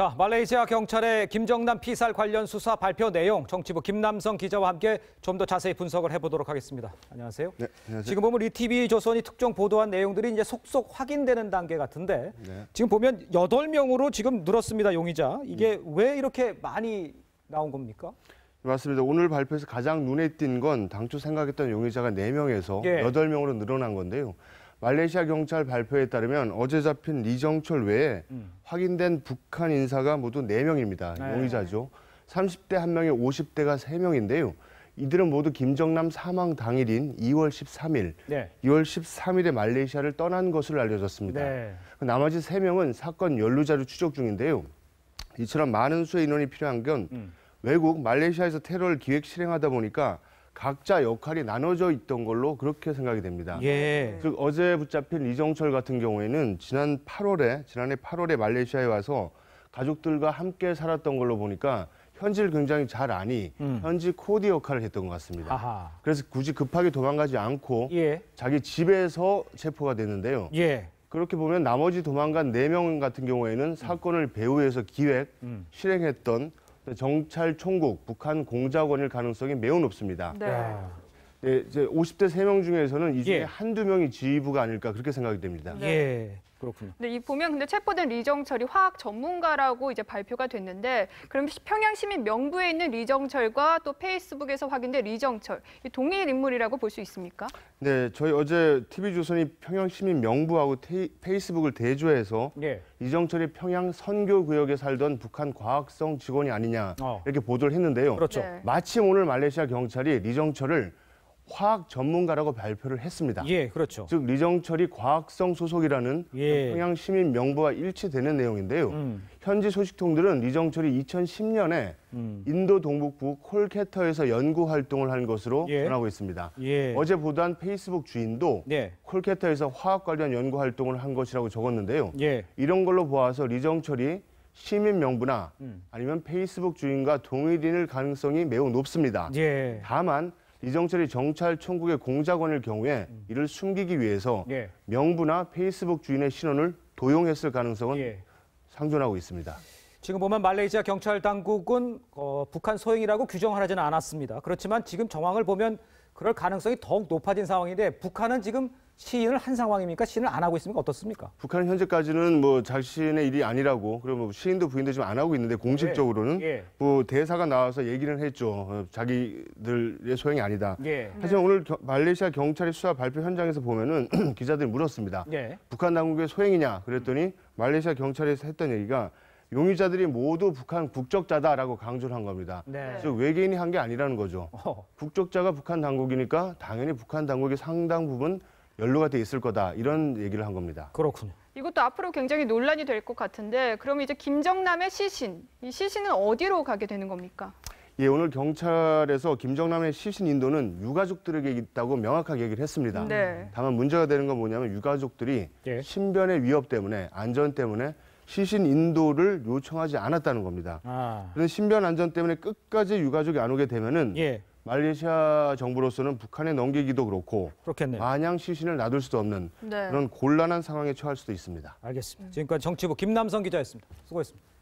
자, 말레이시아 경찰의 김정남 피살 관련 수사 발표 내용 정치부 김남성 기자와 함께 좀 더 자세히 분석을 해보도록 하겠습니다. 안녕하세요. 네, 안녕하세요. 지금 보면 이티비 조선이 특정 보도한 내용들이 이제 속속 확인되는 단계 같은데 네. 지금 보면 여 명으로 지금 늘었습니다. 용의자. 이게 음. 왜 이렇게 많이 나온 겁니까? 맞습니다. 오늘 발표에서 가장 눈에 띈 건 당초 생각했던 용의자가 네명에서 예. 여덟 명으로 늘어난 건데요. 말레이시아 경찰 발표에 따르면 어제 잡힌 리정철 외에 음. 확인된 북한 인사가 모두 네명입니다 네. 용의자죠. 30대 1명에 50대가 3명인데요 이들은 모두 김정남 사망 당일인 2월 13일, 네. 2월 13일에 말레이시아를 떠난 것으로 알려졌습니다. 네. 그 나머지 3명은 사건 연루자로 추적 중인데요. 이처럼 많은 수의 인원이 필요한 건 음. 외국 말레이시아에서 테러를 기획 실행하다 보니까 각자 역할이 나눠져 있던 걸로 그렇게 생각이 됩니다. 예. 즉 어제 붙잡힌 이정철 같은 경우에는 지난 8월에 지난해 8월에 말레이시아에 와서 가족들과 함께 살았던 걸로 보니까 현지를 굉장히 잘 아니 음. 현지 코디 역할을 했던 것 같습니다. 아하. 그래서 굳이 급하게 도망가지 않고 예. 자기 집에서 체포가 됐는데요. 예. 그렇게 보면 나머지 도망간 네명 같은 경우에는 사건을 배후에서 기획, 음. 실행했던 정찰총국, 북한 공작원일 가능성이 매우 높습니다. 네. 예, 이제 50대 3명 중에서는 이 중에 예. 한두 명이 지휘부가 아닐까 그렇게 생각이 됩니다. 네. 예. 그렇군요. 네, 이 보면 근데 체포된 리정철이 화학 전문가라고 이제 발표가 됐는데 그럼 평양 시민 명부에 있는 리정철과 또 페이스북에서 확인된 리정철 이 동일 인물이라고 볼 수 있습니까? 네, 저희 어제 TV 조선이 평양 시민 명부하고 테이, 페이스북을 대조해서 예. 리정철이 평양 선교 구역에 살던 북한 과학성 직원이 아니냐 어. 이렇게 보도를 했는데요. 그렇죠. 네. 마침 오늘 말레이시아 경찰이 리정철을 화학 전문가라고 발표를 했습니다. 예, 그렇죠. 즉 리정철이 과학성 소속이라는 예. 평양 시민 명부와 일치되는 내용인데요. 음. 현지 소식통들은 리정철이 2010년에 음. 인도 동북부 콜케터에서 연구 활동을 한 것으로 예. 전하고 있습니다. 예. 어제 보도한 페이스북 주인도 예. 콜케터에서 화학 관련 연구 활동을 한 것이라고 적었는데요. 예. 이런 걸로 보아서 리정철이 시민 명부나 음. 아니면 페이스북 주인과 동일인일 가능성이 매우 높습니다. 예. 다만 이정철이 정찰총국의 공작원일 경우에 음. 이를 숨기기 위해서 예. 명부나 페이스북 주인의 신원을 도용했을 가능성은 예. 상존하고 있습니다. 지금 보면 말레이시아 경찰 당국은 어, 북한 소행이라고 규정하지는 않았습니다. 그렇지만 지금 정황을 보면 그럴 가능성이 더욱 높아진 상황인데 북한은 지금 시인을 한 상황입니까? 시인을 안 하고 있습니까? 어떻습니까? 북한은 현재까지는 뭐 자신의 일이 아니라고 그리고 뭐 시인도 부인도 지금 안 하고 있는데 공식적으로는 예, 예. 뭐 대사가 나와서 얘기를 했죠. 어, 자기들의 소행이 아니다. 예. 하지만 오늘 겨, 말레이시아 경찰의 수사 발표 현장에서 보면은 기자들이 물었습니다. 예. 북한 당국의 소행이냐? 그랬더니 말레이시아 경찰에서 했던 얘기가 용의자들이 모두 북한 국적자다라고 강조를 한 겁니다. 네. 즉 외계인이 한 게 아니라는 거죠. 어. 국적자가 북한 당국이니까 당연히 북한 당국의 상당 부분 연루가 돼 있을 거다 이런 얘기를 한 겁니다. 그렇군요. 이것도 앞으로 굉장히 논란이 될 것 같은데 그럼 이제 김정남의 시신, 이 시신은 어디로 가게 되는 겁니까? 예, 오늘 경찰에서 김정남의 시신 인도는 유가족들에게 있다고 명확하게 얘기를 했습니다. 네. 다만 문제가 되는 건 뭐냐면 유가족들이 예. 신변의 위협 때문에 안전 때문에 시신 인도를 요청하지 않았다는 겁니다. 아. 그런 신변 안전 때문에 끝까지 유가족이 안 오게 되면은 예. 말레이시아 정부로서는 북한에 넘기기도 그렇고 그렇겠네요. 마냥 시신을 놔둘 수도 없는 네. 그런 곤란한 상황에 처할 수도 있습니다. 알겠습니다. 지금까지 정치부 김남성 기자였습니다. 수고했습니다.